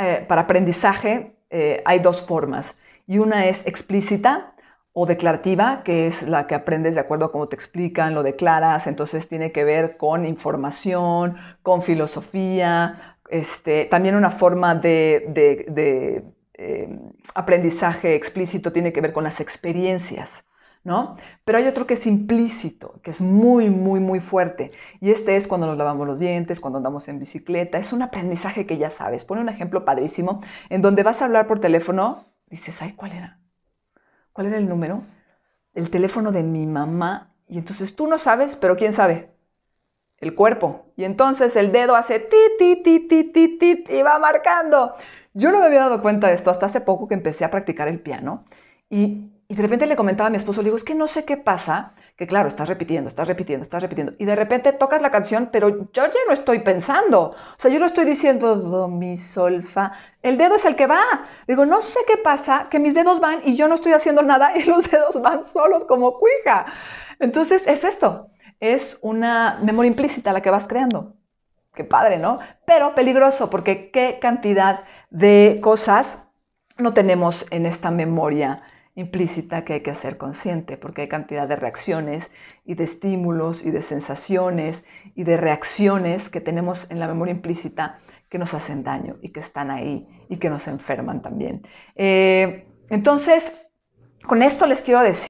Eh, para aprendizaje eh, hay dos formas. Y una es explícita o declarativa, que es la que aprendes de acuerdo a cómo te explican, lo declaras, entonces tiene que ver con información, con filosofía, este, también una forma de, eh, aprendizaje explícito tiene que ver con las experiencias. ¿no? Pero hay otro que es implícito, que es muy, muy, muy fuerte. Y este es cuando nos lavamos los dientes, cuando andamos en bicicleta. Es un aprendizaje que ya sabes. Pone un ejemplo padrísimo, en donde vas a hablar por teléfono, dices, ay, ¿cuál era? ¿Cuál era el número? El teléfono de mi mamá. Y entonces tú no sabes, pero ¿quién sabe? el cuerpo. Y entonces el dedo hace ti, ti, ti, ti, ti, ti, y va marcando. Yo no me había dado cuenta de esto hasta hace poco que empecé a practicar el piano. Y y de repente le comentaba a mi esposo, le digo, es que no sé qué pasa, que claro, estás repitiendo, estás repitiendo, estás repitiendo. Y de repente tocas la canción, pero yo ya no estoy pensando. O sea, yo no estoy diciendo do, mi, solfa, El dedo es el que va. Digo, no sé qué pasa, que mis dedos van y yo no estoy haciendo nada y los dedos van solos como cuija. Entonces, es esto. Es una memoria implícita la que vas creando. Qué padre, ¿no? Pero peligroso, porque qué cantidad de cosas no tenemos en esta memoria implícita que hay que hacer consciente, porque hay cantidad de reacciones y de estímulos y de sensaciones y de reacciones que tenemos en la memoria implícita que nos hacen daño y que están ahí y que nos enferman también. Eh, entonces, con esto les quiero decir